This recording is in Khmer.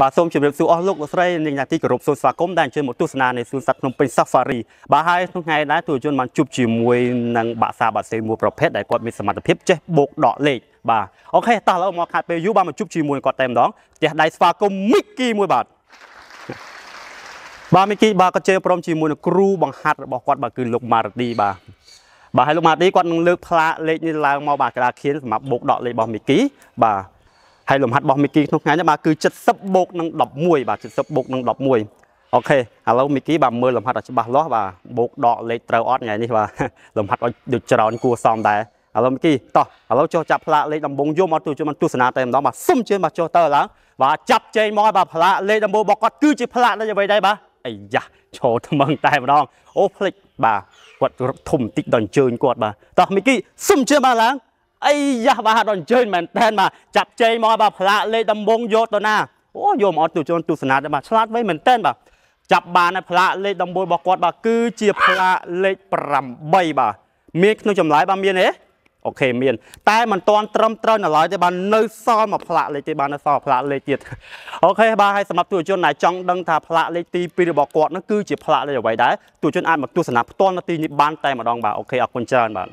បាទសូមជម្រាបសួរអស់លោកលោកស្រីនិងអ្នកទីគោរពសូមស្វាគមន៍ដែលអញ្ជើញមកទស្សនានៅសួនសត្វភ្នំពេញ Safari បាទហើយក្នុងថ្ងៃដែរទូរជនបានជួបជាមួយនឹងបាក់សាបាសេមួយប្រភេទដែលគាត់មានសមត្ថភាពចេះបូកដកលេខបាទអូខេតោះឥឡូវមកខាត់ពេលយូរបានមកជួបជាមួយគាត់តែម្ដងផ្ទះដៃស្វាគមន៍ Mickey មួយបាទបាទ Mickey បាទគាត់ជើព្រមជាមួយនឹងគ្រូបង្ហាត់របស់គាត់បាទគឺលោក Mardi បាទបាទហើយលោក Mardi គាត់នឹងលើកផ្លាកលេខនេះឡើងមកបាទក្តារខៀនសម្រាប់បូកដកលេខរបស់ Mickey បាទហើយលំហាត់របស់មីគីក្នុងថ្ងៃនេះបាទគឺ70បូកនឹង11បាទ70បូកនឹង11អូខេឥឡូវមីគីបាទមើលលំហាត់ឲ្យច្បាស់លាស់បាទបូកដកលេខត្រូវអត់ថ្ងៃនេះបាទលំហាត់ឲ្យដូចច្រើនគួរសមដែរឥឡូវមីគីតោះឥឡូវចុះចាប់ផ្លាកលេខដំបងយំអត់ជួយមិនទស្សនាតែម្ដងបាទសុំជឿបាទចុះតើឡើងបាទចាប់ចេញមកបាទផ្លាកលេខដំបងរបស់គាត់គឺជាផ្លាកដូចអ្វីដែរបាទអាយ៉ាឈរថ្មឹងតែម្ដងអូភ្លេចបាទគាត់ធំតិចដល់អញ្ជើញគាត់បាទតោះមីគីសុំជឿបាទឡើងអីយ៉ាបាទដល់អញ្ជើញមែនតែនបាទចាប់ជ័យមកបាទផ្លាកលេខដំបងយកទៅណាអូយកមកអត់ទូជនទស្សនាទេបាទឆ្លាតវៃមែនតែនបាទចាប់បានហើយផ្លាកលេខដំបូងរបស់គាត់បាទគឺជាផ្លាកលេខ8បាទមានក្នុងចម្លើយបាទមានទេអូខេមាន តែមិនតាន់ត្រឹមត្រូវនៅឡើយទេបាទនៅសល់មួយផ្លាកលេខទេបាទនៅសល់ផ្លាកលេខទៀតអូខេបាទហើយសម្រាប់ទូជនដែលចង់ដឹងថាផ្លាកលេខទី2របស់គាត់នោះគឺជាផ្លាកលេខអ្វីដែរទូជនអាចមកទស្សនាផ្ទាល់នៅទីនេះបានតែម្ដងបាទអូខេអរគុណច្រើនបាទ